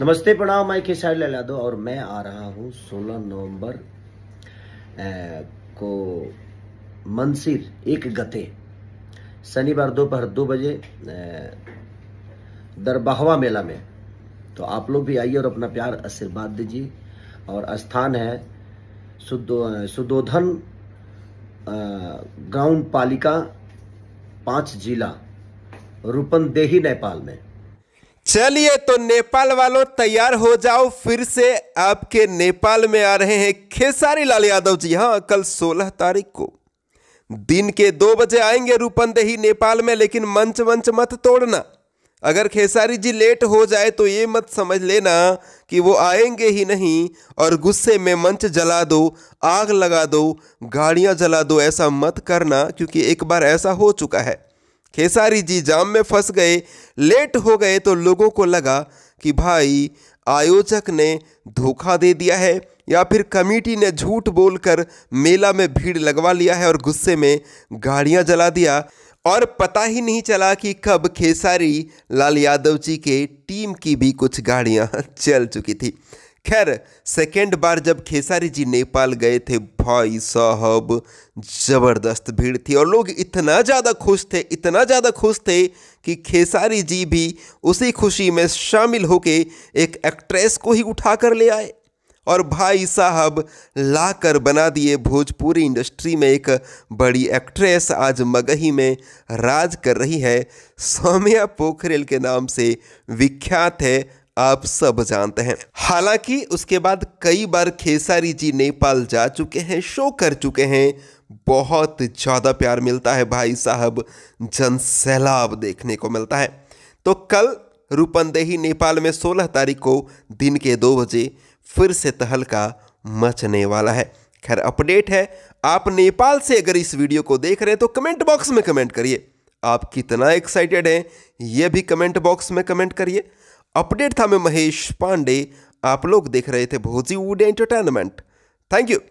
नमस्ते प्रणाम मैं खेसारी ले यादव और मैं आ रहा हूँ 16 नवंबर को मंसिर एक गते शनिवार दोपहर दो बजे दरबाहवा मेला में तो आप लोग भी आइए और अपना प्यार आशीर्वाद दीजिए और स्थान है सुदोधन ग्राउंड पालिका पाँच जिला रूपनदेही नेपाल में चलिए तो नेपाल वालों तैयार हो जाओ फिर से आपके नेपाल में आ रहे हैं खेसारी लाल यादव जी हाँ कल 16 तारीख को दिन के दो बजे आएंगे रूपंदेही नेपाल में लेकिन मंच मंच मत तोड़ना अगर खेसारी जी लेट हो जाए तो ये मत समझ लेना कि वो आएंगे ही नहीं और गुस्से में मंच जला दो आग लगा दो गाड़ियाँ जला दो ऐसा मत करना क्योंकि एक बार ऐसा हो चुका है खेसारी जी जाम में फंस गए लेट हो गए तो लोगों को लगा कि भाई आयोजक ने धोखा दे दिया है या फिर कमेटी ने झूठ बोलकर मेला में भीड़ लगवा लिया है और गुस्से में गाड़ियां जला दिया और पता ही नहीं चला कि कब खेसारी लाल यादव जी के टीम की भी कुछ गाड़ियां चल चुकी थी खैर सेकेंड बार जब खेसारी जी नेपाल गए थे भाई साहब ज़बरदस्त भीड़ थी और लोग इतना ज़्यादा खुश थे इतना ज़्यादा खुश थे कि खेसारी जी भी उसी खुशी में शामिल होके एक एक्ट्रेस को ही उठा कर ले आए और भाई साहब लाकर बना दिए भोजपुरी इंडस्ट्री में एक बड़ी एक्ट्रेस आज मगही में राज कर रही है सौम्या पोखरेल के नाम से विख्यात है आप सब जानते हैं हालांकि उसके बाद कई बार खेसारी जी नेपाल जा चुके हैं शो कर चुके हैं बहुत ज़्यादा प्यार मिलता है भाई साहब जन सैलाब देखने को मिलता है तो कल रूपंदेही नेपाल में 16 तारीख को दिन के दो बजे फिर से तहलका मचने वाला है खैर अपडेट है आप नेपाल से अगर इस वीडियो को देख रहे हैं तो कमेंट बॉक्स में कमेंट करिए आप कितना एक्साइटेड हैं यह भी कमेंट बॉक्स में कमेंट करिए अपडेट था मैं महेश पांडे आप लोग देख रहे थे भोजी वुड एंटरटेनमेंट थैंक यू